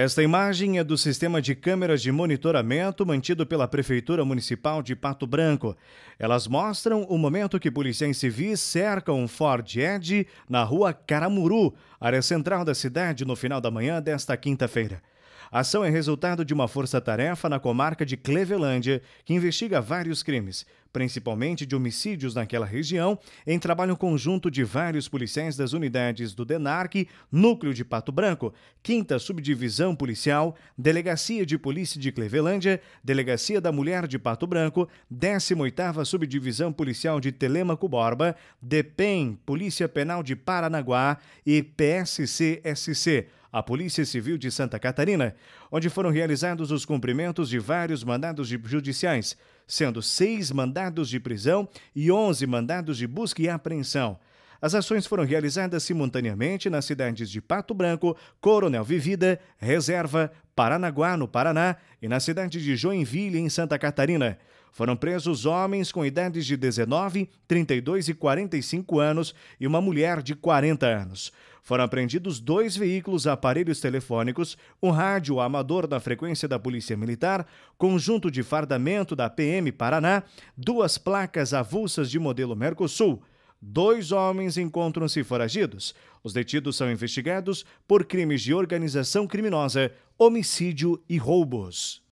Esta imagem é do sistema de câmeras de monitoramento mantido pela Prefeitura Municipal de Pato Branco. Elas mostram o momento que policiais civis cercam um Ford Edge na rua Caramuru, área central da cidade, no final da manhã desta quinta-feira. A ação é resultado de uma força-tarefa na comarca de Clevelândia, que investiga vários crimes, principalmente de homicídios naquela região, em trabalho conjunto de vários policiais das unidades do DENARC, Núcleo de Pato Branco, 5 Subdivisão Policial, Delegacia de Polícia de Clevelândia, Delegacia da Mulher de Pato Branco, 18ª Subdivisão Policial de Telemaco Borba, DEPEN, Polícia Penal de Paranaguá e PSCSC a Polícia Civil de Santa Catarina, onde foram realizados os cumprimentos de vários mandados judiciais, sendo seis mandados de prisão e onze mandados de busca e apreensão, as ações foram realizadas simultaneamente nas cidades de Pato Branco, Coronel Vivida, Reserva, Paranaguá, no Paraná, e na cidade de Joinville, em Santa Catarina. Foram presos homens com idades de 19, 32 e 45 anos e uma mulher de 40 anos. Foram apreendidos dois veículos, aparelhos telefônicos, um rádio amador da frequência da Polícia Militar, conjunto de fardamento da PM Paraná, duas placas avulsas de modelo Mercosul dois homens encontram-se foragidos. Os detidos são investigados por crimes de organização criminosa, homicídio e roubos.